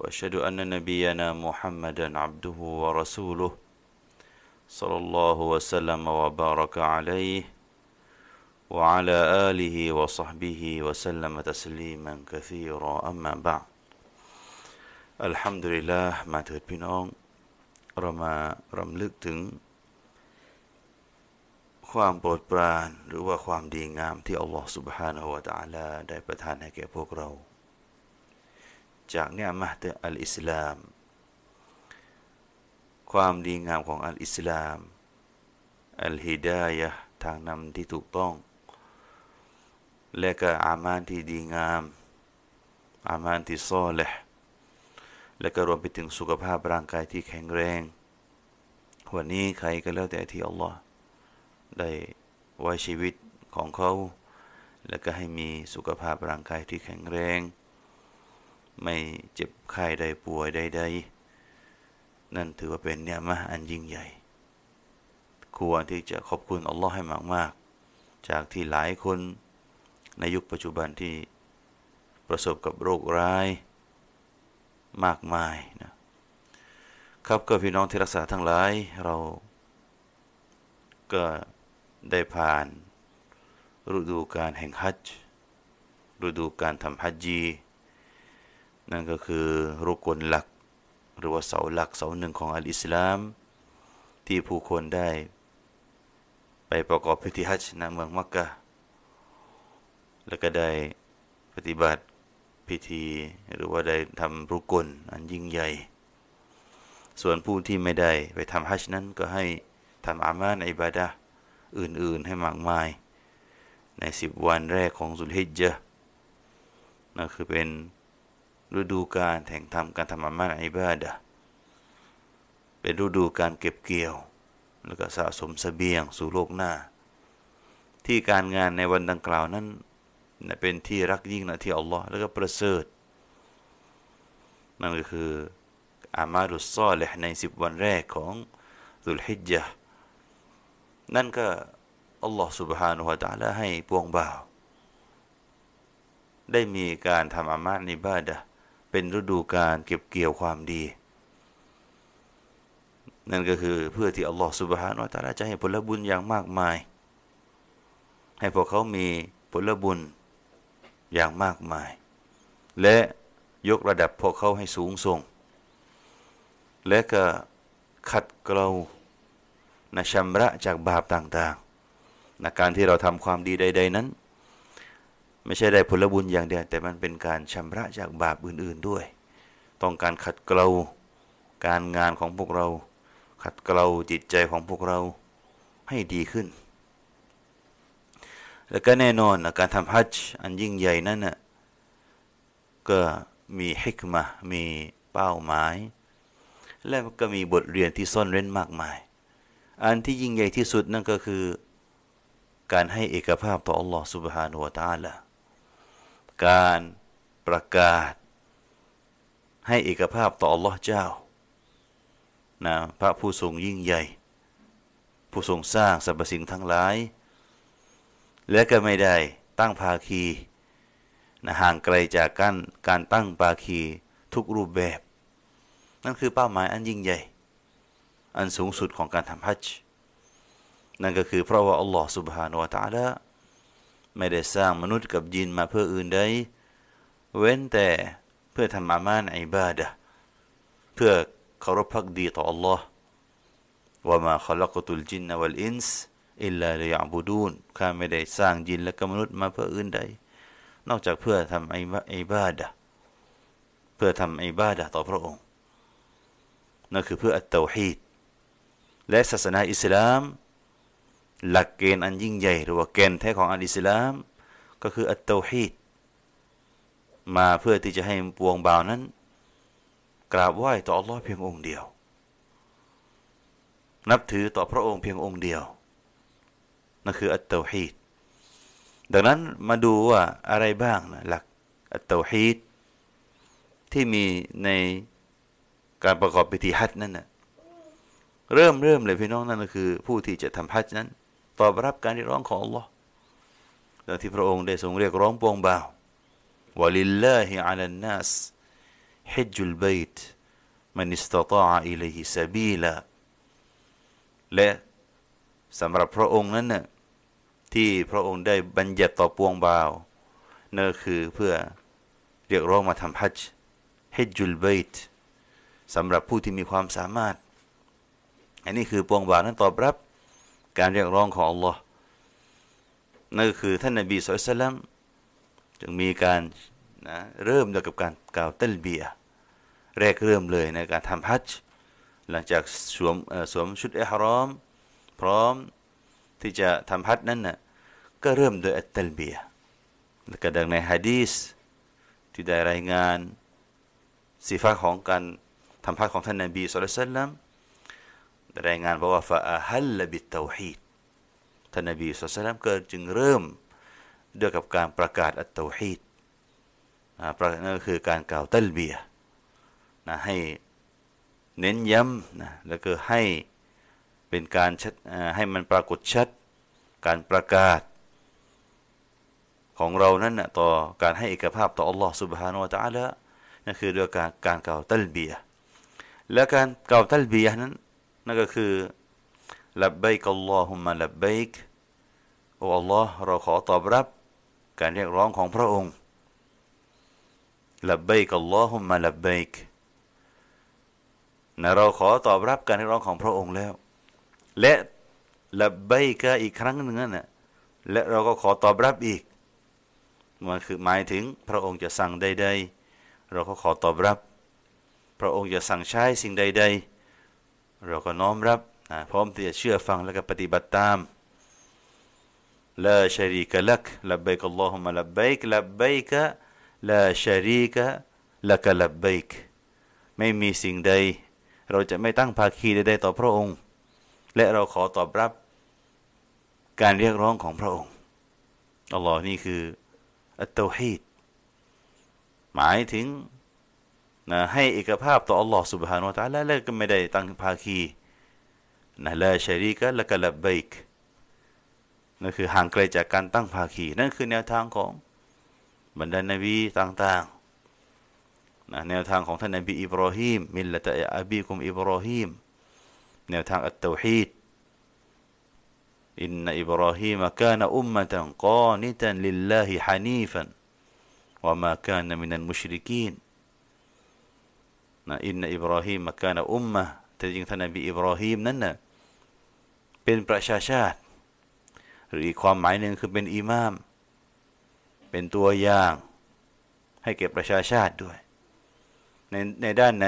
واشهد ان نبينا محمدا عبده ورسوله صلى الله وسلم وبارك عليه وعلى اله وصحبه وسلم تسليما كثيرا اما بعد الحمد لله มาเถิดพี่น้องเรามารำลึกถึงความโปรดปรานหรือว่าความดีงามที่อัลลอฮฺ سبحانه และ تعالى ได้ประทานให้แก่พวกเราจากเนียมะตอัลอิสลาม ความดีงามของอัลอิสลามอัลฮิดายะทางนำที่ถูกต้อง และก็อามานที่ดีงาม อามานที่ซ่อแหละและก็รวมไปถึงสุขภาพร่างกายที่แข็งแรง วันนี้ใครก็แล้วแต่ที่อัลลอฮ์ได้ไว้ชีวิตของเขา และก็ให้มีสุขภาพร่างกายที่แข็งแรงไม่เจ็บไข้ได้ป่วยใดๆ นั่นถือว่าเป็นเนี่ยมะ อันยิ่งใหญ่ ควรที่จะขอบคุณ อัลลอฮ์ให้มาก ๆ จากที่หลายคนในยุคปัจจุบันที่ประสบกับโรคร้าย มากมายนะครับก็พี่น้องที่รักษาทั้งหลายเรา ก็ได้ผ่าน ฤดูการแห่งฮัจฤดูการทำฮัจจีนั่นก็คือ รุกลหลัก หรือว่าเสาหลักเสาหนึ่งของอัลอิสลาม ที่ผู้คนได้ ไปประกอบพิธีฮัจญ์นเมืองมักกะแล้วก็ได้ ปฏิบัติพิธีหรือว่าได้ทำรุกลอันยิ่งใหญ่ ส่วนผู้ที่ไม่ได้ ไปทำฮัจญ์นั้น ก็ให้ทำอามานอิบาดะอื่นๆให้มากมาย ในสิบวันแรกของสุลฮิจญะนั่นคือเป็นฤดูการแห่งธรรมการทำมามะอิบาดะเป็นฤดูการเก็บเกี่ยวแล้วก็สะสมสเสบียงสู่โลกหน้า ที่การงานในวันดังกล่าวนั้นเป็นที่รักยิ่งนะที่อัลลอฮ์แล้วก็ประเสริฐนั่นก็คืออามารุสซอเลในสิบวันแรกของสุลฮิจญะนั่นก็อัลลอฮ์สุบฮานุฮะตาละให้พวงบ่าว ได้มีการทำอามาในบ้าดะเป็นฤดูการเก็บเกี่ยวความดี นั่นก็คือเพื่อที่อัลลอฮฺสุบฮานาอัลลาจะให้ผลบุญอย่างมากมาย ให้พวกเขามีผลบุญอย่างมากมาย และยกระดับพวกเขาให้สูงส่ง และก็ขัดเกลานะชำระจากบาปต่างๆนะการที่เราทำความดีใดๆนั้นไม่ใช่ได้ผลบุญอย่างเดียว แต่มันเป็นการชำระจากบาปอื่น ๆด้วย ต้องการขัดเกลาการงานของพวกเรา ขัดเกลาจิตใจของพวกเราให้ดีขึ้น แล้วก็แน่นอนการทำฮัจจ์อันยิ่งใหญ่นั้นนะก็มีฮิกมามีเป้าหมาย และก็มีบทเรียนที่ซ่อนเร้นมากมาย อันที่ยิ่งใหญ่ที่สุดนั่นก็คือการให้เอกภาพต่ออัลลอฮ์ سبحانه และ تعالى การประกาศให้เอกภาพต่ออัลลอฮ์เจ้านะพระผู้ทรงยิ่งใหญ่ ผู้ทรงสร้างสรรพสิ่งทั้งหลาย และก็ไม่ได้ตั้งภาคีนะห่างไกลจากการการตั้งภาคีทุกรูปแบบ นั่นคือเป้าหมายอันยิ่งใหญ่ อันสูงสุดของการทำฮัจจ์นั่นก็คือเพราะว่าอัลลอฮ์ سبحانه และ تعالى ไม่ได้สร้างมนุษย์กับยินมาเพื่ออื่นใด เว้นแต่เพื่อทำอามานอิบาดะเพื่อเคารพพักดีต่อ Allah ว่ามาขลักตุลจินนวลอินส์อิลลาลยอบูดูนข้าไม่ได้สร้างยินและก็มนุษย์มาเพื่ออื่นใด นอกจากเพื่อทำไอิบาดะเพื่อทำอิบาดะต่อพระองค์นั่นคือเพื่ออัตตฮีดและศาสนาอิสลามหลักเกณฑ์อันยิ่งใหญ่หรือว่าเกณฑ์แท้ของอัลอิสลาม ก็คืออัตโตฮีดมาเพื่อที่จะให้ปวงบ่าวนั้น กราบไหว้ต่ออัลลอฮ์เพียงองค์เดียว นับถือต่อพระองค์เพียงองค์เดียวนั่นคืออัตโตฮีดดังนั้นมาดูว่าอะไรบ้างนะหลักอัตโตฮีดที่มีในการประกอบพิธีฮัจนั่นนะเริ่มเริ่มเลยพี่น้องนั่นก็คือผู้ที่จะทำฮัจนั้นตอบรับการเรียกร้องของ Allah แล้วที่พระองค์ได้ทรงเรียกร้องปวงบ่าววะลิลลาฮิอัลลอ์นัสฮิจุลบัยต์มันิสตตาอิลัยฮิซาบีลาและสำหรับพระองค์นั้นน่ะที่พระองค์ได้บัญญัติต่อปวงบ่าวนั่นคือเพื่อเรียกร้องมาทำฮัจฮิจุลบัยต์สำหรับผู้ที่มีความสามารถ อันนี้คือปวงบ่าวนั้นตอบรับการเรียกร้องของอัลลอฮ์นั่นก็คือ ท่านนบีสุลต่านจึงมีการนะเริ่มด้วยกับการกล่าวเตลเบียแรกเริ่มเลยในการทำฮัจจ์หลังจากสวมสวมชุดอิฮรอม พร้อมที่จะทำฮัจจ์นั้นนะ่ะก็เริ่มโดยอัตเตลเบียแล้วก็ดังในฮะดีสที่ได้รายงานสีฟ้าของการทำฮัจจ์ของท่านนบีสุลต่านรายงานบอกว่าฟาฮัลลบิตเตฮีดท่านนบีสุลตานเกิดจึงเริ่มด้วยกับการประกาศอัตเตาฮีดนั่นก็คือการกล่าวตัลเบียนะให้เน้นย้ำนะแล้วก็ให้เป็นการชัดให้มันปรากฏชัด การประกาศของเรานั้นนะต่อการให้เอกภาพต่ออัลลอฮ์ سبحانه และ تعالى นั่นคือด้วยการการกล่าวตัลเบียและการกล่าวตัลเบียนั้นนั่นก็คือลับเบกอัลลอฮุมะลับเบกโอ้อัลลอฮ์เราขอตอบรับการเรียกร้องของพระองค์ลับเบกอัลลอฮุมะลับเบกนะเราขอตอบรับการเรียกร้องของพระองค์แล้ว และลับเบกอีกครั้งหนึ่งนั่นแหละและเราก็ขอตอบรับอีกมันคือหมายถึงพระองค์จะสั่งใดๆ เราก็ขอตอบรับ พระองค์จะสั่งใช้สิ่งใด ๆเราก็น้อมรับนะพร้อมที่จะเชื่อฟังแล้วก็ปฏิบัติตามลาชารีกะลักลับเบกอัลลอฮุมะลับเบกลับเบกะลาชารีกะลักลับเบกไม่มีสิ่งใด เราจะไม่ตั้งภาคีใดๆต่อพระองค์ และเราขอตอบรับการเรียกร้องของพระองค์อัลลอฮ์นี่คืออัตโตฮีดหมายถึงนะให้เอกภาพต่ออัลลอฮ์ سبحانه และ تعالى และก็ไม่ได้ตั้งภาคีนะละชริกะละกะละเบิกนั่นคือห่างไกลจากการตั้งภาคีนั่นคือแนวทางของบรรดานบีต่างๆนะแนวทางของท่านนบีอิบรอฮิมมิลละตะอับีกุมอิบรอฮิมแนวทางอัตตวฮีดอินนอิบรอฮิมกานอุมมะตันกานิตันลิลลาฮิฮานีฟันวะมากานมินัลมุชริกีนนะอินนอิบรอฮิมมักานะอุมมะแต่จริงท่านนบีอิบรอฮิมนั้นนะ่ะเป็นประชาชาติ หรืออีกความหมายหนึ่งคือเป็นอิหมามเป็นตัวอย่าง ให้เก็บประชาชาติด้วย ในในด้านไหน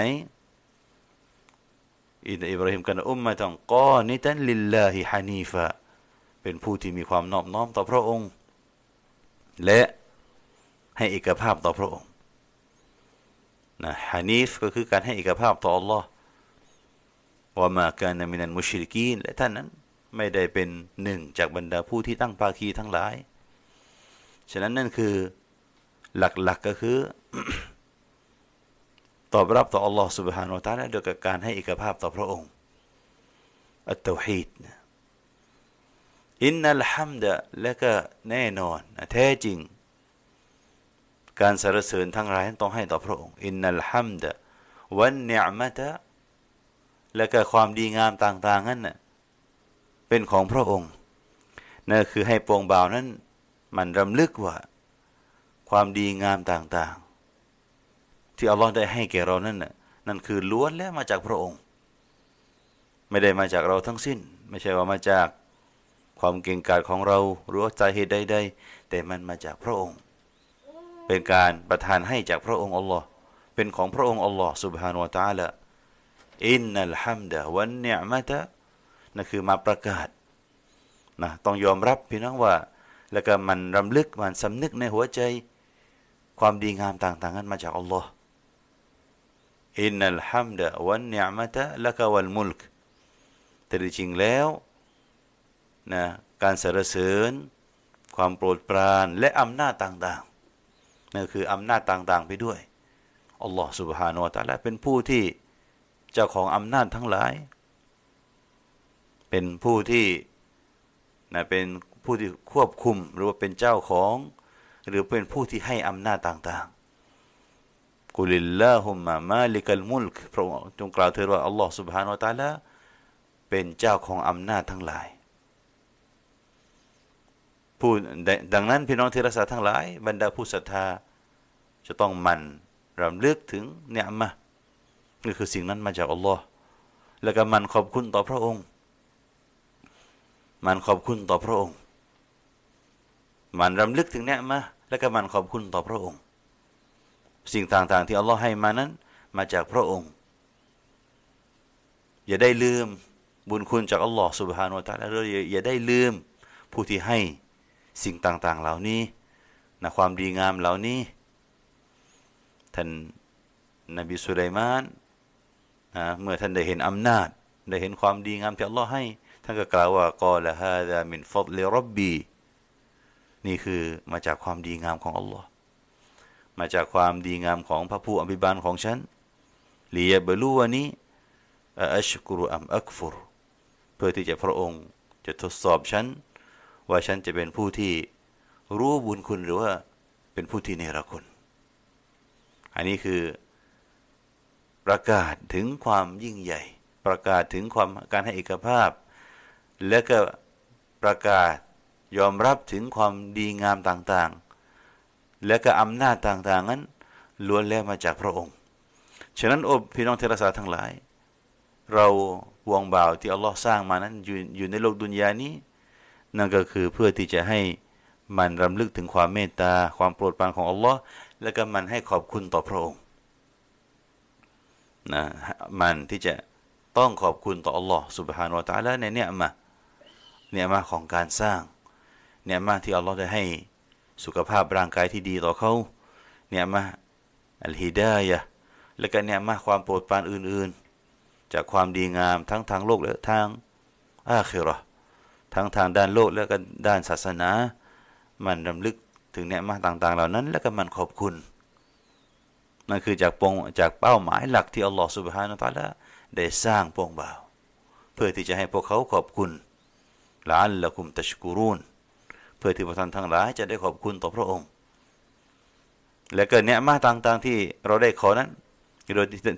อินอิบราฮิมกันอุมมาต้องก้อนิตันลิลลาฮิฮานีฟะเป็นผู้ที่มีความนอบน้อมต่อพระองค์ และให้เอกภาพต่อพระองค์นะฮานีฟก็คือการให้เอกภาพต่อ Allah ว่ามาการนมินันมุชริกีนและท่านนั้นไม่ได้เป็นหนึ่งจากบรรดาผู้ที่ตั้งภาคีทั้งหลาย ฉะนั้นนั่นคือหลักๆกก็คือตอบรับต่อลลอฮ h سبحانه และ تعالى โดยการให้อิกภาพต่อพระองค์อัตโตฮีดอินนัลฮัมดะและก็แน่นอนแท้จริงการสรรเสริญทั้งหลายต้องให้ต่อพระองค์อินนัลฮัมดะวันเนอมะตะและก็ความดีงามต่างๆนั้นน่ะเป็นของพระองค์นั่นคือให้ปวงบ่าวนั้น มันรำลึกว่า ความดีงามต่างๆ ที่อัลลอฮ์ได้ให้แก่เรานั้นน่ะนั่นคือล้วนแล้วมาจากพระองค์ ไม่ได้มาจากเราทั้งสิ้น ไม่ใช่ว่ามาจากความเก่งกาจของเราหรือว่าใจเหตุใดๆแต่มันมาจากพระองค์เป็นการประทานให้จากพระองค์อัลลอฮ์เป็นของพระองค์อัลลอฮ์ سبحانه และ تعالى อินนัลฮัมดะวันเนียมะตะนั่นคือมาประกาศนะ ต้องยอมรับพี่น้องว่า แล้วก็มันรำลึก มันสำนึกในหัวใจ ความดีงามต่างๆนั้นมาจากอัลลอฮ์อินนัลฮัมดะวันเนียมะตะละกวัลมุลกแต่จริงแล้วนะ การสรรเสริญ ความโปรดปราน และอำนาจต่าง ๆนั่นคืออำนาจต่าง ๆ ไปด้วย อัลลอฮ์สุบฮานาละต ع ا ل เป็นผู้ที่เจ้าของอำนาจทั้งหลาย เป็นผู้ที่นะเป็นผู้ที่ควบคุมหรือว่าเป็นเจ้าของ หรือเป็นผู้ที่ให้อำนาจต่าง ๆ กุลิลลาฮุมมามาลิกัลมุลกพระองค์จงกล่าวเถิดว่าอัลลอฮ์สุบฮานาละต ع ا ل เป็นเจ้าของอำนาจทั้งหลายผู้ดังนั้น พี่น้องที่รักษาทั้งหลาย บรรดาผู้ศรัทธา จะต้องมันรำลึกถึงเนียมะนี่คือสิ่งนั้นมาจากอัลลอฮ์แล้วก็มันขอบคุณต่อพระองค์ มันขอบคุณต่อพระองค์ มันรำลึกถึงเนียมะแล้วก็มันขอบคุณต่อพระองค์ สิ่งต่างๆที่อัลลอฮ์ให้มานั้น มาจากพระองค์ อย่าได้ลืมบุญคุณจากอัลลอฮ์สุบฮานุตะลวอย่าได้ลืมผู้ที่ให้สิ่งต่าง ๆเหล่านี้นะความดีงามเหล่านี้ ท่านนบีสุไลมานนะเมื่อท่านได้เห็นอำนาจ ได้เห็นความดีงามที่อัลลอฮ์ให้ ท่านก็กล่าวว่ากอละฮาดามินฟอดเลรบบี นี่คือมาจากความดีงามของอัลลอฮ์มาจากความดีงามของพระผู้อภิบาลของฉันลียบลูวานี้อัชกุรุอัมอักฟุรเพื่อที่จะพระองค์จะทดสอบฉันว่าฉันจะเป็นผู้ที่รู้บุญคุณหรือว่า เป็นผู้ที่เนรคุณ อันนี้คือ ประกาศถึงความยิ่งใหญ่ ประกาศถึงความการให้เอกภาพ และก็ประกาศยอมรับถึงความดีงามต่างๆ และก็อำนาจต่างๆนั้น ล้วนแล้วมาจากพระองค์ ฉะนั้นโอบพี่น้องเทรสาทั้งหลาย เราวงบ่าวที่อัลลอฮ์สร้างมานั้นอยอยู่ในโลกดุนยานี้นั่นก็คือเพื่อที่จะให้มันรำลึกถึงความเมตตาความโปรดปรานของอัลลอฮ์และก็มันให้ขอบคุณต่อพระองค์นะมันที่จะต้องขอบคุณต่ออัลลอฮ์สุบฮานวาตะละในเนี่ยมาเนี่ยมาของการสร้างเนี่ยมาที่อัลลอฮ์ได้ให้สุขภาพร่างกายที่ดีต่อเขาเนี่ยมาอัลฮิดายะแล้วก็เนี่ยมาความโปรดปรานอื่น ๆ จากความดีงามทั้งทางโลกและทางอาคิราะห์ทั้งทางด้านโลกแล้วก็ด้านศาสนา มันรำลึกถึงเนี่ยมาต่าง ๆ เหล่านั้น แล้วก็มันขอบคุณนั่นคือจากปงจากเป้าหมายหลักที่อัลลอฮฺสุบฮานาตาละได้สร้างปวงบ่าวเพื่อที่จะให้พวกเขาขอบคุณหลานละคุมตะชกูรุนเพื่อที่ประทานทั้งหลายจะได้ขอบคุณต่อพระองค์ และเกิดเนี่ยมาต่างๆที่เราได้ขอนั้น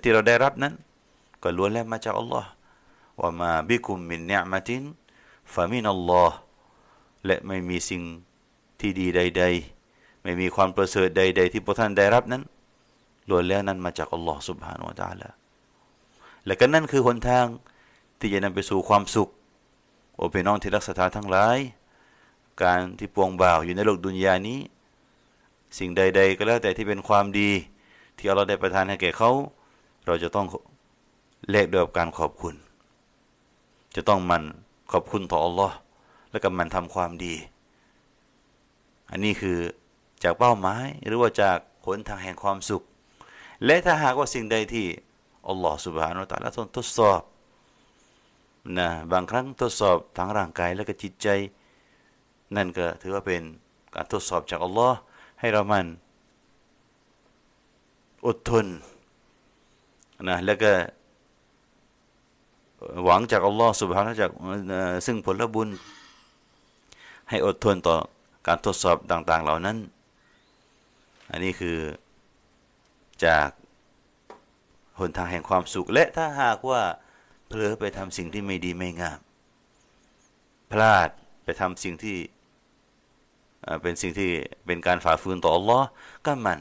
ที่เราได้รับนั้น ก็ล้วนแล้วมาจากอัลลอฮ์ว่ามาบิคุมมินเนียมาตินฟามินัลลอฮ์และไม่มีสิ่งที่ดีใด ๆ ไม่มีความประเสริฐใด ๆ ที่พระท่านได้รับนั้นล้วนแล้วนั้นมาจากอัลลอฮ์สุบฮานาอัลละและก็นั่นคือหนทางที่จะนำไปสู่ความสุขโอพปน้องที่รักษาทั้งหลาย การที่ปวงบ่าวอยู่ในโลกดุนยานี้ สิ่งใด ๆ ก็แล้ว แต่ที่เป็นความดี ที่เราได้ประทานให้แก่เขาเราจะต้องแลกด้วยการขอบคุณ จะต้องมันขอบคุณต่ออัลลอฮ์แล้วก็มันทำความดี อันนี้คือจากเป้าหมาย หรือว่าจากผลทางแห่งความสุข และถ้าหากว่าสิ่งใดที่อัลลอฮ์สุบฮานุตะละทนทดสอบนะบางครั้งทดสอบทั้งร่างกายและก็จิตใจ นั่นก็ถือว่าเป็น การทดสอบจากอัลลอฮ์ให้เรามัน อดทนนะแล้วก็หวังจากอัลลอฮ์สุบฮานะจากซึ่งผลบุญ ให้อดทนต่อการทดสอบต่าง ๆ เหล่านั้น อันนี้คือจากหนทางแห่งความสุข และถ้าหากว่าเผลอไปทำสิ่งที่ไม่ดีไม่งามพลาดไปทำสิ่งที่เป็นสิ่งที่เป็นการฝ่าฝืนต่ออัลลอฮ์ก็มัน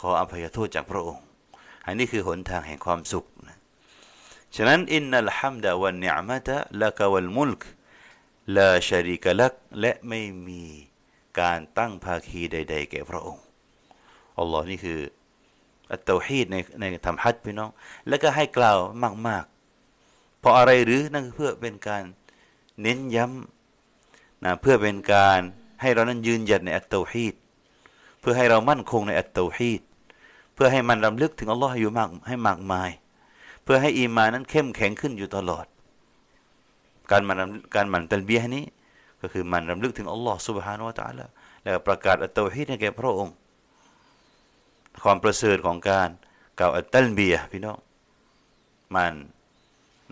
ขออภัยโทษจากพระองค์อันนี้คือหนทางแห่งความสุขฉะนั้นอินนัลฮัมดะวันนิยมะตะลักะวัลมุลกลาชาริกะลักและไม่มีการตั้งภาคีใด ๆ แก่พระองค์อัลลอฮ์นี่คือ อัตตฮีดในในธรรมฮัดพี่น้อง แล้วก็ให้กล่าวมากๆ เพราะอะไรหรือนั่นเพื่อเป็นการเน้นย้ำนะเพื่อเป็นการให้เรานั้นยืนหยัดในอัตตฮีด เพื่อให้เรามั่นคงในอัตตฮีดเพื่อให้มันรำลึกถึงอัลลอฮ์อยู่มากให้มากมายเพื่อให้อีมานั้นเข้มแข็งขึ้นอยู่ตลอด การมันการมันตัลเบียนี้ ก็คือมันรำลึกถึงอัลลอฮ์สุบฮานวละต ع ละแล้วประกาศอัตโตฮิให้แก่พระองค์ ความประเสริฐของการกล่าวอัตตัลเบียพี่น้อง มัน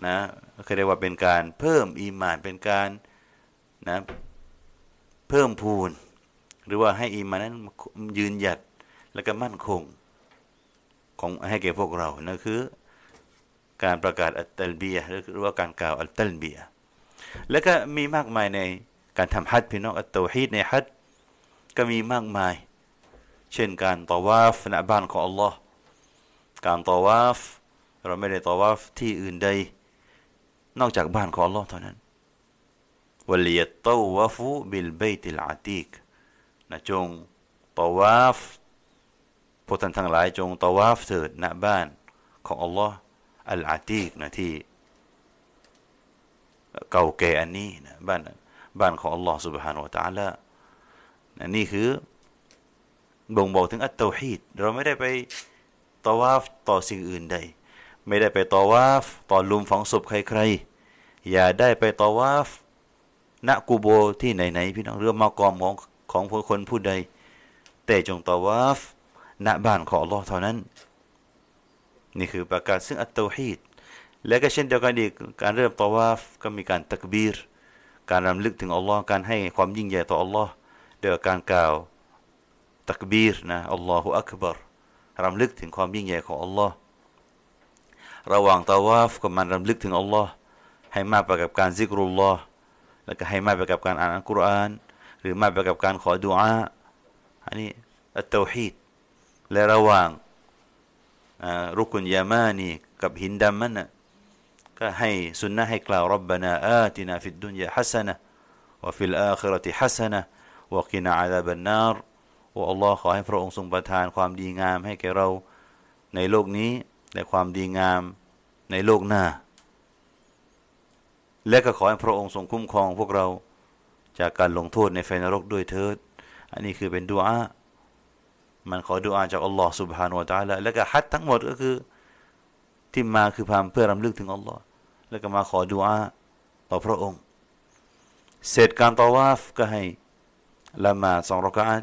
นะก็เรียกว่าเป็นการเพิ่ม อีมานเป็นการนะ เพิ่มพูน หรือว่าให้อีมานั้นยืนหยัดและก็มั่นคง ของให้แก่พวกเรานะคือการประกาศอัตตัลเบียหรือว่าการกล่าวอัตตัลเบียแล้วก็มีมากมายในการทำฮัตพี่น้องอัตโตฮีดในฮัตก็มีมากมาย เช่นการตอวาฟนบ้านของอัลลอฮ์การตอวาฟเราไม่ได้ตอวาฟที่อื่นใดนอกจากบ้านของอัลลอฮ์เท่านั้นวลียตาวาฟูบิลเบติลอาติกนะจงตอวาฟพวกท่านทั้งหลายจงตอวาฟเถิดณบ้านของอัลลอฮ์อัลอาตีกนะที่ เก่าแก่อันนี้นะบ้าน บ้านของอัลลอฮ์ سبحانه และ تعالى นะนี่คือบ่งบอกถึงอัตตฮีดเราไม่ได้ไปตอวาฟต่อสิ่งอื่นใด ไม่ได้ไปตอวาฟต่อลุมฝังศพใครๆอย่าได้ไปตอวาฟณกูโบที่ไหนๆพี่น้องเรื่องมากรมของของคนผู้ใด แต่จงตอวาฟณ บ้านของอัลลอฮ์เท่านั้นนี่คือประการซึ่งอัตโตฮีดและก็เช่นเดียวกันอีกการเริ่มตอวาฟก็มีการตักบีรการรำลึกถึงอัลลอฮ์การให้ความยิ่งใหญ่ต่ออัลลอฮ์โดยการกล่าว ตักบีรนะอัลลอฮุอักบารรำลึกถึงความยิ่งใหญ่ของอัลลอฮ์ระหว่างตาวาฟกับมันรำลึกถึงอัลลอฮ์ให้มากไปกับการซิกรุลลอฮ์แล้วก็ให้มากไปกับการอ่านอัลกุรอานหรือมากไปกับการขอดุอาอันนี้อัตโตฮีดและระหว่างรุกุนยามานีกับหินดำมันก็ให้สุนนะให้กล่าวรับบนาอาตินาฟิดดุนยาฮัสนะวฟิลอาคราติฮัสนะวกินาอาดาบันนารอัลลอฮ์ขอให้พระองค์ทรงประทานความดีงามให้แก่เราในโลกนี้ และความดีงามในโลกหน้า และก็ขอให้พระองค์ทรงคุ้มครอง พวกเราจากการลงโทษในไฟนรกด้วยเถิด อันนี้คือเป็นดุอามันขอดุอาจากอัลลอฮ์ سبحانه และ تعالى แล้วก็ฮัดทั้งหมดก็คือที่มาคือพามเพื่อรำลึกถึงอัลลอฮ์แล้วก็มาขอดุอาต่อพระองค์ เสร็จการตอวาฟก็ให้ละมาสองรอกาต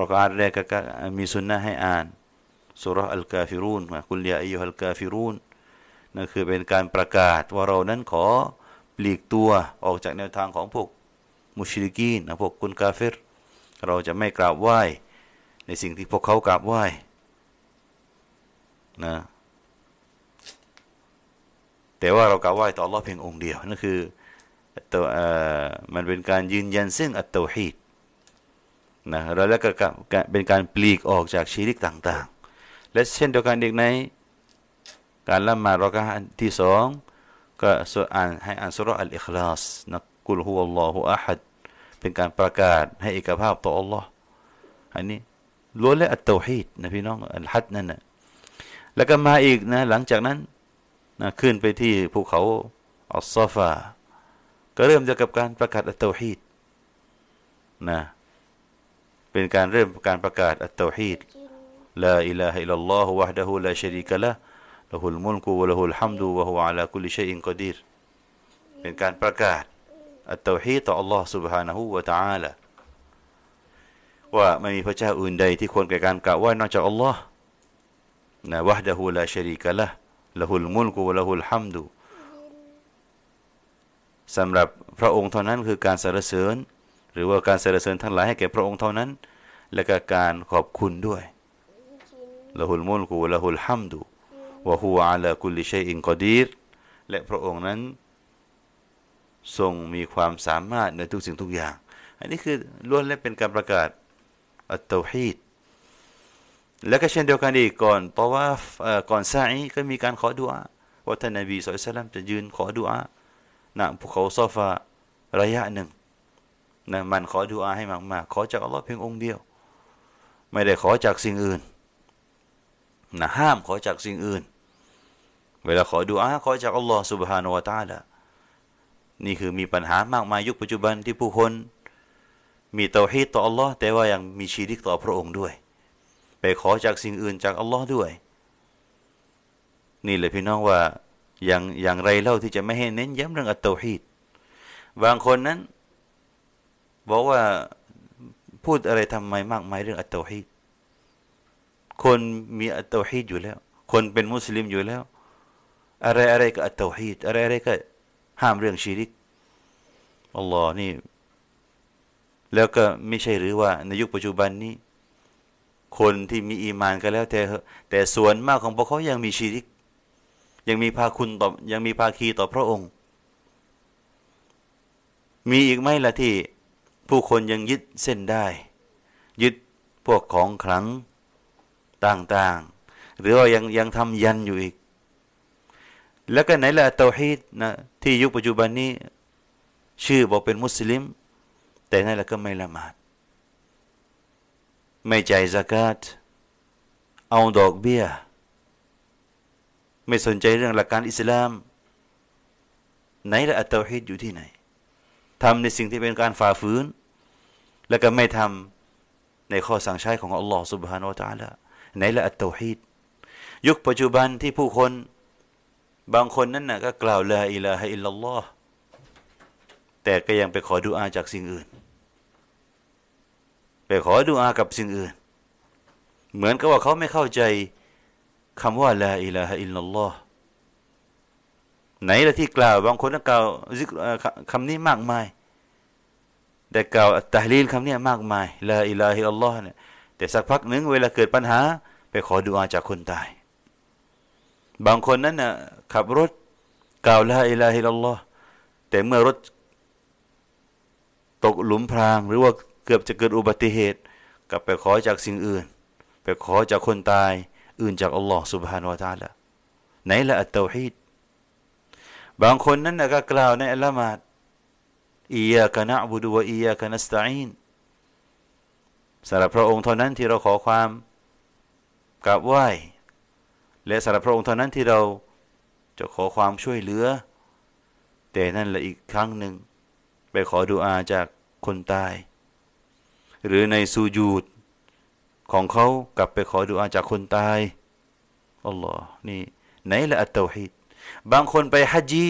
รอกาตแรกก็มีสุนนะให้อ่านสุรอัลกาฟิรุนคุณเลยอิยุฮัลกาฟิรุนนั่นคือเป็นการประกาศว่าเรานั้นขอปลีกตัวออกจากแนวทางของพวกมุชลิกีนพวกกุนกาเฟรเราจะไม่กราบไหว้ในสิ่งที่พวกเขากราบไหว้นะแต่ว่าเรากราบไหว้ต่อรอบเพียงองค์เดียวนั่นคือตัวมันเป็นการยืนยันซึ่งอัตโตฮีดนะ เราแล้วก็เป็นการปลีกออกจากชีริกต่าง ๆ และเช่นเดียวกันเด็กใน การละมาเรอก็ที่สอง ก็สวดอ่านให้อ่านสุรอัลอิคลาสนะกุลฮุวัลลอฮุอะฮัด เป็นการประกาศให้เอกภาพต่ออัลลอฮ์อันนี้ล้วนและอัตโตฮีดนะพี่น้องอัลฮัดนั่นนะแล้วก็มาอีกนะ หลังจากนั้นนะขึ้นไปที่ภูเขาอัลซอฟาก็เริ่มจากกับการประกาศ อัตโตฮีดนะเป็นการเริ่มการประกาศอัตโตฮีดลาอิลาฮะอิลลัลลอฮุวะฮดะฮูลาชริกะละละหุลมุลกุวะละหุลฮัมดุวะฮูอะลาคุลิชัยอินกอดีรเป็นการประกาศอัตโตฮีดต่ออัลลอฮ์ سبحانه และ تعالى ว่าไม่มีพระเจ้าอื่นใดที่ควรแก่การกล่าวว้นอกจากอัลลอฮ์นะวะดะฮูลาชริกะละละฮุลมุลกุละฮุลฮัมดุสำหรับพระองค์เท่านั้นคือการสรรเสริญ หรือว่าการสรรเสริญทั้งหลายให้แก่พระองค์เท่านั้น และก็การขอบคุณด้วยละฮุลมุลกุละฮุลฮัมดุวะฮูอาลากุลิชัยอินกอดีรและพระองค์นั้น ทรงมีความสามารถในทุกสิ่งทุกอย่าง อันนี้คือล้วนและเป็นการประกาศอัตตฮีดและก็เช่นเดียวกันอีกก่อนเพราะว่าก่อนซาอีก็มีการขอดุอาว่าท่านนบีสุลต่านจะยืน ขอดุอาณภูเขาซอฟาระยะหนึ่งนะมันขอดุอาให้มากๆขอจากอัลลอฮ์เพียงองค์เดียว ไม่ได้ขอจากสิ่งอื่นนะห้ามขอจากสิ่งอื่น เวลาขอดุอาขอจากอัลลอฮ์สุบฮานาวะตาละนี่คือมีปัญหามากมายยุคปัจจุบันที่ผู้คนมีเตาฮีดต่ออัลลอฮ์แต่ว่ายังมีชีริกต่อพระองค์ด้วย ไปขอจากสิ่งอื่นจากอัลลอฮ์ด้วย นี่เลยพี่น้องว่าอย่างอย่างไรเล่าที่จะไม่ให้เน้นย้ำเรื่องอัตโตฮีดบางคนนั้น บอกว่าพูดอะไรทำไมมากมายเรื่องอัตโตฮีดคนมีอัตโตฮีดอยู่แล้ว คนเป็นมุสลิมอยู่แล้ว อะไรอะไรก็อัตโตฮีดอะไรอะไรก็ห้ามเรื่องชีริกอัลลอฮ์นี่แล้วก็ไม่ใช่หรือว่าในยุคปัจจุบันนี้ คนที่มีอีมานก็แล้ว แต่ แต่ส่วนมากของพวกเขายังมีชีริกยังมีภาคุณต่อยังมีภาคีต่อพระองค์ มีอีกไหมล่ะที่ผู้คนยังยึดเส้นได้ ยึดพวกของขลังต่างๆหรือว่ายังยังทำยันอยู่อีก แล้วก็ไหนล่ะเตาฮีดนะที่ยุคปัจจุบันนี้ ชื่อบอกเป็นมุสลิมแต่นั่นแหละก็ไม่ละหมาดไม่ใจสกาดเอาดอกเบี้ย ไม่สนใจเรื่องหลักการอิสลามไหนละอัตตาฮิดอยู่ที่ไหนทำในสิ่งที่เป็นการฝ่าฝืน แล้วก็ไม่ทำในข้อสั่งใช้ของอัลลอฮ์ سبحانه และ تعالى ไหนละอัตตาฮิดยุคปัจจุบันที่ผู้คนบางคนนั้นนะก็กล่าวลาอิลาฮะอิลลัลลอฮแต่ก็ยังไปขอดูอาจากสิ่งอื่น ไปขอดูอากับสิ่งอื่น เหมือนกับว่าเขาไม่เข้าใจคำว่าลาอิลาฮะอิลลัลลอฮ์ไหนละที่กล่าวบางคนก็กล่าวคำนี้มากมายแต่กล่าวตะลีลคำนี้มากมายลาอิลาฮิอัลลอฮ์เนี่ยแต่สักพักหนึ่งเวลาเกิดปัญหา ไปขอดุอาจากคนตาย บางคนนั้นน่ะขับรถกล่าวลาอิลาฮิอัลลอฮ์แต่เมื่อรถตกหลุมพรางหรือว่าเกือบจะเกิดอุบัติเหตุกลับไปขอจากสิ่งอื่น ไปขอจากคนตาย อื่นจากอัลลอฮ์สุบฮานวละ ت ع ا ل ไหนละอัตตาฮีดบางคนนั้นก็กล่าวในอัลลมาดอียากันนะบุดุวะอียากันัสตาอินสำหรับพระองค์เท่านั้นที่เราขอความกราบไหว้และสำหรับพระองค์เท่านั้นที่เราจะขอความช่วยเหลือ แต่นั่นละอีกครั้งหนึ่งไปขอดุอาจากคนตาย หรือในสูญูดของเขากลับไปขอดุอาจากคนตายอัลลอฮ์นี่ไหนละอัตตฮิดบางคนไปฮัจญี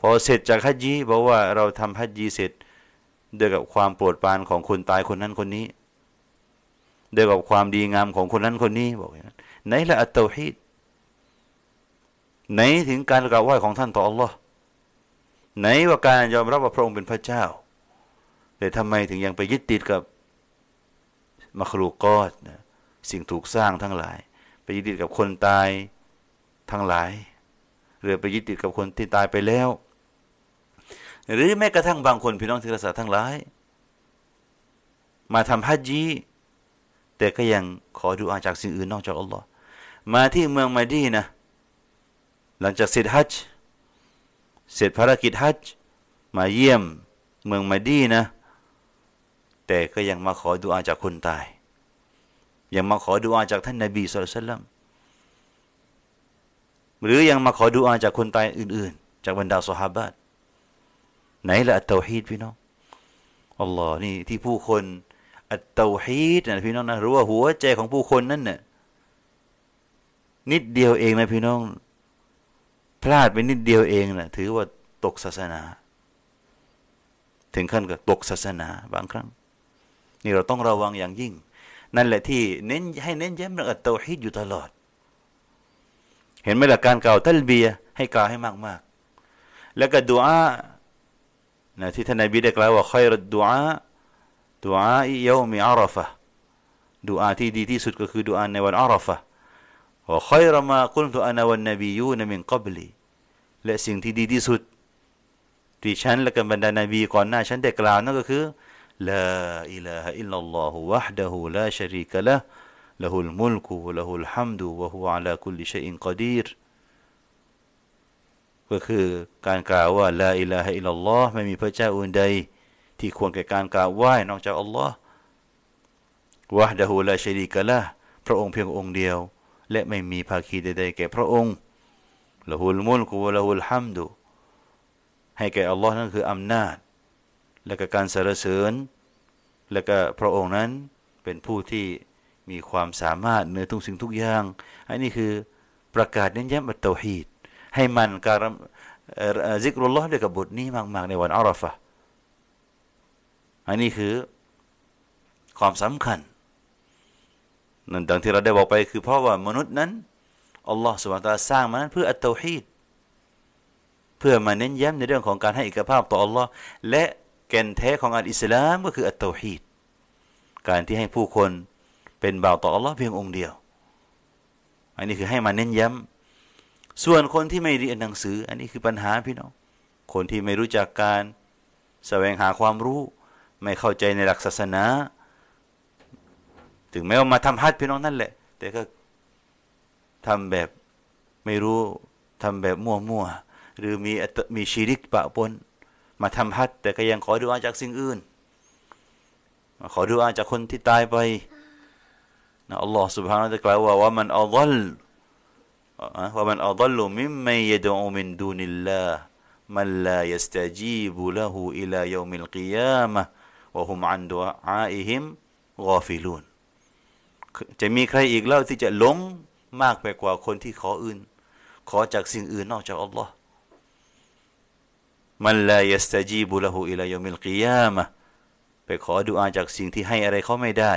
พอเสร็จจากฮัจญีบอกว่า เราทำฮัจญีเสร็จ ด้วยกับความโปรดปรานของคนตายคนนั้นคนนี้ด้วยกับความดีงามของคนนั้นคนนี้ บอกอย่างนั้นไหนละอัตตฮิดไหนถึงการกราบไหว้ของท่านต่ออัลลอฮ์ไหนว่าการยอมรับว่าพระองค์เป็นพระเจ้าแต่ทำไมถึงยังไปยึดติดกับมัครูกอดนะสิ่งถูกสร้างทั้งหลาย ไปยึดติดกับคนตายทั้งหลาย หรือไปยึดติดกับคนที่ตายไปแล้ว หรือแม้กระทั่งบางคนพี่น้องที่รักษาทั้งหลาย มาทำฮัจญีแต่ก็ยังขอดูอาจากสิ่งอื่นนอกจากอัลลอฮ์มาที่เมืองมาดีนะหลังจากเสร็จฮัจญเสร็จภารกิจฮัจมาเยี่ยมเมืองมาดีนะ แต่ก็ยังมาขอดูอาจากคนตาย ยังมาขอดูอาจากท่านนาบีสุลต่านหรือยังมาขอดูอาจากคนตายอื่นๆ จากบรรดาสหาตไหนละอัตตฮีดพี่น้องอัลลอฮ์นี่ที่ผู้คนอัตตฮีดนะพี่น้องนะรู้ว่าหัวใจของผู้คนนั้นเนี่ยนิดเดียวเองนะพี่น้องพลาดไปนิดเดียวเองนะ่ะถือว่าตกศาสนา ถึงขั้นกับตกศาสนาบางครั้ง นี่เราต้องระวังอย่างยิ่ง นั่นแหละที่ เน้นให้เน้นย้ำเรื่องอัตตฮิดอยู่ตลอด เห็นไหมล่ะการกล่าวทัลเบียให้กล่าวให้มากๆแล้วก็ดูอานะที่ท่านนบีได้กล่าวว่าค่อยรดูอาดูอาอิยามีอาราฟะดูอาที่ดี ที่สุดก็คือดูอาในวันอาราฟะว่าครมาคุณตัวอานาวันนบียูนมิงกอบลีและสิ่งที่ดีที่สุดที่ฉันและกันบรรดานาบีก่อนหน้าฉันได้กล่าวนั่นก็คือลาอิลาฮะอิลลัลลอฮุวะฮดะฮูลาชริกะละละฮุลมุลกุละฮุลฮัมดุวะฮุอะลาคุลิชัยอินกอดีรก็คือการกล่าวว่าลาอิลาฮะอิลลัลลอฮ์ไม่มีพระเจ้าอื่นใดที่ควรแก่การกล่าวไหว้นอกจากอัลลอฮ์วะฮดะฮูลาชริกะละพระองค์เพียงองค์เดียวและไม่มีภาคีใดๆแก่พระองค์ ละหุลมุลกุวะละหุลฮัมดุ ให้แก่อัลลอฮ์นั่นคืออำนาจ และก็การสรรเสริญ และก็พระองค์นั้นเป็นผู้ที่มีความสามารถเหนือทุกสิ่งทุกอย่าง อันนี้คือประกาศเน้นย้ำอัตตฮีดให้มันการซิกรุลลอฮ์ด้วยกับบทนี้มาก ๆ ในวันอัลลอฟะ อันนี้คือความสำคัญนั่นดังที่เราได้บอกไปคือเพราะว่ามนุษย์นั้นอัลลอฮ์สุบานตาสร้างมานั้น เพื่ออัตตฮีดเพื่อมาเน้นย้ำในเรื่องของการให้อิกภาพต่ออัลลอฮ์และแก่นแท้ของอัลอิสลามก็คืออัตตฮีดการที่ให้ผู้คนเป็นบ่าวต่ออัลลอฮ์เพียงองค์เดียวอันนี้คือให้มาเน้นย้ำส่วนคนที่ไม่เรียนหนังสือ อันนี้คือปัญหาพี่น้องคนที่ไม่รู้จักการแสวงหาความรู้ไม่เข้าใจในหลักศาสนาถึงแม้ว่ามาทำฮัทพี่น้องนั่นแหละ แต่ก็ทำแบบไม่รู้ทำแบบมั่วๆ หรือมีมีชีริกปะปนมาทำฮัทแต่ก็ยังขอดูอาจากสิ่งอื่น ขอดูอาจากคนที่ตายไป นะอัลลอฮ์สุบฮานะละกล่าวว่าว่ามันอัลลอฮว่ามันอัลลอฮมิมไม่ยดุมินดูนิลลาห์มันลายสตจีบุละหูอิลายอมิลกิยามะวะฮุมอันดูอาอิฮิมกาฟิลูนจะมีใครอีกเล่าที่จะหลง มากไปกว่าคนที่ขออื่น ขอจากสิ่งอื่นนอกจากอัลลอฮ์มันลายสตจีบุลหูอิลายมิลกิยามะไปขอดูอาจากสิ่งที่ให้อะไรเขาไม่ได้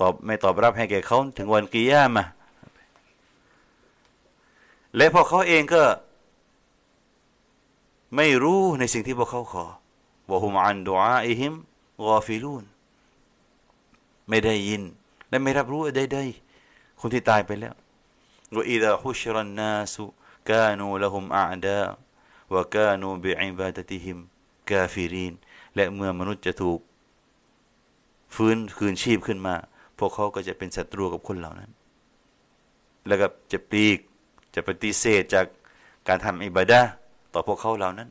ตอบไม่ตอบรับให้แก่เขา ถึงวันกิยามะและพอเขาเองก็ ไม่รู้ในสิ่งที่พวกเขาขอวะฮุมอันดูอาอิฮิมกอฟิลูนไม่ได้ยิน และไม่รับรู้ใดๆคนที่ตายไปแล้วว่าอิดะฮุชรันนาสุกานูละหุมอาดาวกานูบิอิบาตติฮิมกาฟิรีนและเมื่อมนุษย์จะถูก ฟื้นคืนชีพขึ้นมา พวกเขาก็จะเป็นศัตรูกับคนเหล่านั้น แล้วก็จะปีกจะปฏิเสธจากการทำอิบาดาต่อพวกเขาเหล่านั้น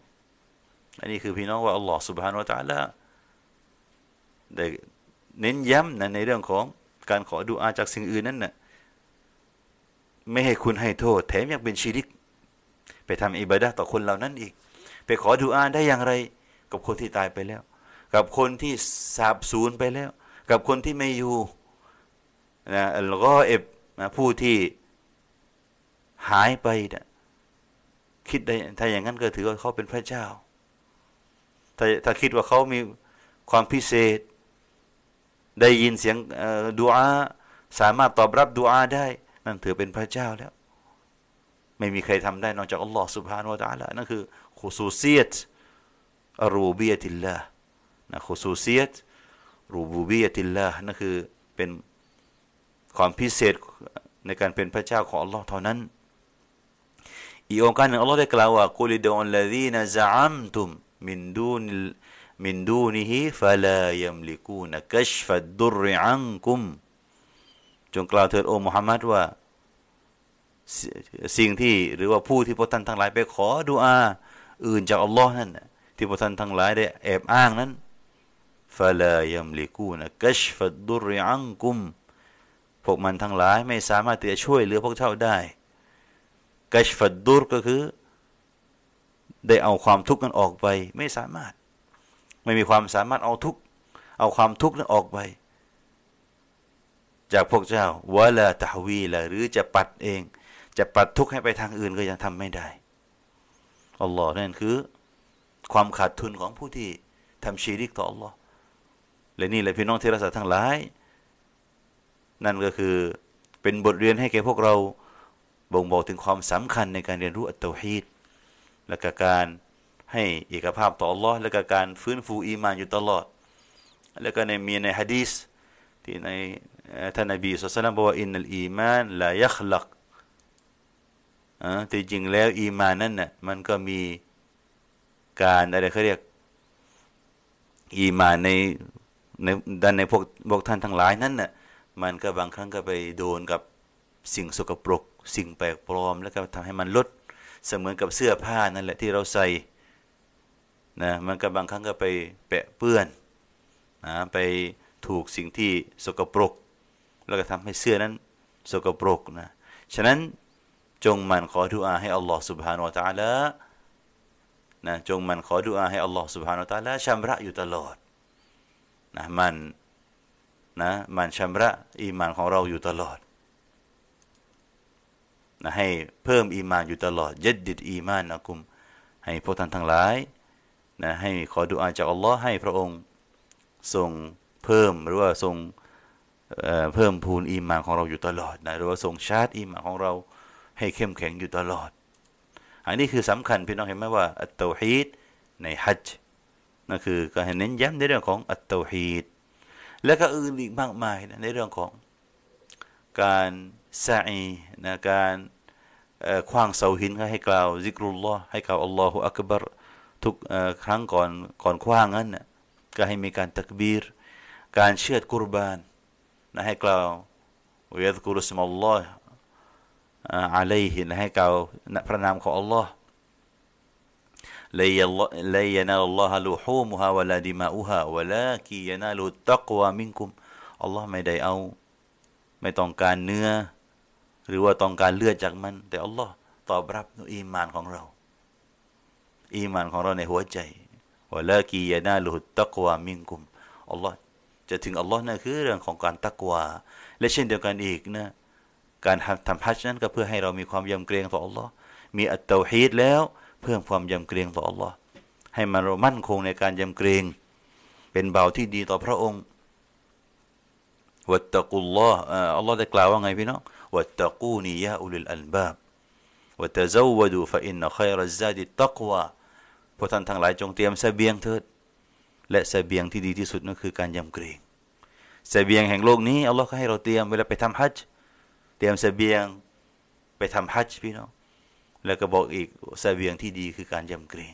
อันนี้คือพี่น้องว่าอัลลอฮฺ سبحانه และ تعالى ไดเน้นย้ำนะในเรื่องของการขอดูอาจากสิ่งอื่นนั้นนะ่ะไม่ให้คุณให้โทษแถมยังเป็นชีริกไปทำอิบาดะต่อคนเหล่านั้นอีก ไปขอดูอาได้อย่างไร กับคนที่ตายไปแล้ว กับคนที่สาบสูญไปแล้ว กับคนที่ไม่อยู่นะแล้วก็เอบนะผู้ที่หายไปนะคิดได้ถ้าอย่างนั้นก็ถือว่าเขาเป็นพระเจ้า ถ้า ถ้าคิดว่าเขามีความพิเศษได้ยินเสียงดูอาสามารถตอบรับดูอาได้ นั่นถือเป็นพระเจ้าแล้ว ไม่มีใครทำได้นอกจากอัลลอฮ์สุบฮานวะตาละนั่นคือขุสูเซียตรูบียติลละนะขุสูเซียตรูบูบียติลละนั่นคือเป็นความพิเศษในการเป็นพระเจ้าของอัลลอฮ์เท่านั้น อีกองค์การหนึ่งอัลลอฮ์ได้กล่าวว่ากุลิดอนลอดีนะซามตุมมินดูนิลมินด من د و ن ล فلا ي ั ل ك و ن ด ش ف ร ل อัง ن ุมจงกล่าวเถิดโอ้มุฮัมมัดว่าสิ่งที่หรือว่าผู้ที่พวกท่านทั้งหลาย ไปขอดุอาอื่นจากอัลลอฮ์นั่นที่พวกท่านทั้งหลายได้แอบอ้างนั้นฟาลายมลิกูนะกัชฟัดดุริอังกุมพวกมันทั้งหลาย ไม่สามารถจะช่วยเหลือพวกเจ้าได้กัชฟัดดุรก็คือได้เอาความทุกข์นั้นออกไปไม่สามารถไม่มีความสามารถเอาทุก เอาความทุกข์นั้นออกไป จากพวกเจ้า วะละตะวีละ หรือจะปัดเอง จะปัดทุกข์ให้ไปทางอื่นก็ยังทำไม่ได้ อัลลอฮ์นั่นคือ ความขาดทุนของผู้ที่ทำชีริกต่ออัลลอฮ์และนี่แหละพี่น้องที่รักษาทั้งหลาย นั่นก็คือเป็นบทเรียนให้แก่พวกเรา บ่งบอกถึงความสำคัญในการเรียนรู้อัตโตฮีดและการให้เอกภาพต่อ Allah และก็การฟื้นฟูอีมานอยู่ตลอด แล้วก็ในมีในฮะดีสที่ในท่านนบีสุลต่านบอกว่า อินนัลอีมาน ลายัคลัก แต่จริงแล้ว อีมานนั้นน่ะมันก็มีการอะไรเขาเรียก อีมานในในด้านในพวกพวกท่านทั้งหลายนั้นน่ะมันก็บางครั้งก็ไปโดนกับสิ่งสกปรก สิ่งแปลกปลอม แล้วก็ทำให้มันลด เสมือนกับเสื้อผ้านั่นแหละที่เราใส่นะมันก็บางครั้งก็ไปแปะเปื้อนนะไปถูกสิ่งที่สกปรก แล้วก็ทำให้เสื้อนั้นสกปรกนะฉะนั้นจงมันขอดุอาให้อัลลอฮ์สุบฮานอัลลอละนะจงมันขอดุอาให้อัลลอฮ์สุบฮานอัลลอละชำระอยู่ตลอดนะมันนะมันชำระ อีมานของเราอยู่ตลอดนะให้เพิ่มอีมานอยู่ตลอดยัดดิดอีมานนะกุม ให้พวกท่านทั้งหลายนะให้ขอดุอาจากอัลลอฮ์ให้พระองค์ทรงเพิ่มหรือว่าทรงเพิ่มพูนอิมานของเราอยู่ตลอดนะหรือว่าทรงชาร์จอิมานของเราให้เข้มแข็งอยู่ตลอด อันนี้คือสำคัญพี่น้องเห็นไหมว่า อัตโตฮีดในฮัจนั่นคือการเน้นย้ำในเรื่องของอัตโตฮีดและก็อื่นอีกมากมายนะในเรื่องของการสัยนะการคว้างเสาหินให้กล่าวซิกรุลลอ์ให้กล่าวอัลลอฮฺอักบาร์ทุกครั้งก่อนก่อนคว้างนั้นนก็ให้มีการตักบีรการเชือดกุรบานนะให้กล่าววยกุรุสมอัลลอฮ์อาลัยหินให้กล่าวพระนามของอัลลอฮ์เลยยนาอัลลอฮ์ลูฮูมุฮาวะลาดิมาอุฮาวะลาคียนาลุตักวามิงคุมอัลลอฮ์ไม่ได้เอา ไม่ต้องการเนื้อ หรือว่าต้องการเลือดจากมัน แต่อัลลอฮ์ตอบรับนอิมานของเราอีมานของเราในหัวใจวาลากียานาลุตะกวามิงกุมอัลลอฮ์จะถึงอัลลอฮ์นั่นคือเรื่องของการตะกวา และเช่นเดียวกันอีกนะการทำฮัจญ์นั้นก็เพื่อให้เรามีความยำเกรงต่ออัลลอฮ์มี อัตตาฮีดแล้ว เพิ่มความยำเกรงต่ออัลลอฮ์ให้มันเรามั่นคงในการยำเกรง เป็นเบาที่ดีต่อพระองค์วัตตะกุลลอฮ์อัลลอฮ์ได้กล่าวว่าไงพี่น้องวัตตะกูนียาอุลิลอัลบาบวัตตะซาวดูฟะอินนะขัยรัซซาดิตตะกวาพวกท่านทั้งหลายจงเตรียมเสบียงเถิดและเสบียงที่ดีที่สุดนั่นคือการยำเกรงเสบียงแห่งโลกนี้อัลลอฮ์ก็ให้เราเตรียมเวลาไปทำฮัจจ์เตรียมเสบียงไปทำฮัจจ์พี่น้องแล้วก็บอกอีกเสบียงที่ดีคือการยำเกรง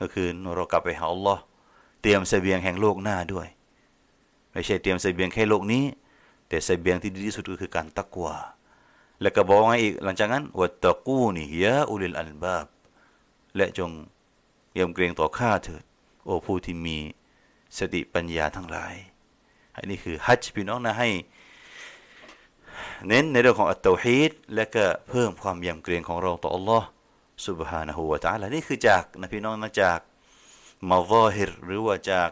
ก็คือเรากลับไปหาอัลลอฮ์เตรียมเสบียงแห่งโลกหน้าด้วย ไม่ใช่เตรียมเสบียงแค่โลกนี้ แต่เสบียงที่ดีที่สุดก็คือการตักวาและก็บอก่าอีกหลังจากนั้นวัตตะกูนี่ยะอุลิลอันบาบและจงยำเกรงต่อข้าเถิดโอ้ผู้ที่มีสติปัญญาทั้งหลายอันนี้คือฮัจพี่น้องนะ ให้ เน้นในเรื่องของอัตโตฮีตและก็เพิ่มความยำเกรงของเราต่ออัลลอฮ์ س ب ح ฮา ه าละ تعالى นี่คือจากนะพี่น้องนะจากมาวอฮิรหรือว่าจาก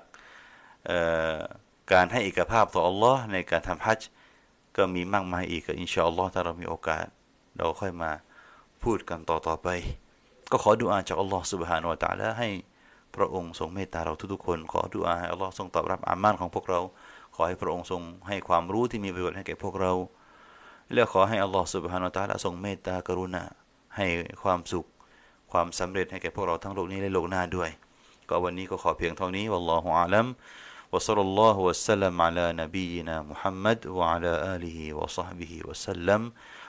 การให้เอกภาพต่ออัลลอฮ์ในการทำฮัจจ์ก็มีมากมายอีก อินชาอัลลอฮ์ถ้าเรามีโอกาส เราค่อยมาพูดกันต่อต่อไปก็ขอดุอาจากอัลลอฮ์ سبحانه และ ت ع ให้พระองค์ทรงเมตตาเราทุกๆคนขอดุอาให้อัลลอฮ์ทรงตอบรับอามานของพวกเราขอให้พระองค์ทรงให้ความรู้ที่มีประโยชน์ให้แก่พวกเราและขอให้อัลลอฮ์สุบฮานวะ ت ع ทรงเมตตากรุณาให้ความสุขความสำเร็จให้แก่พวกเราทั้งโลกนี้และโลกหน้าด้วยก็วันนี้ก็ขอเพียงเท่านี้วัลลอฮุอาลัม وصلى الله وسلم على نبينا محمد وعلى آله وصحبه وسلم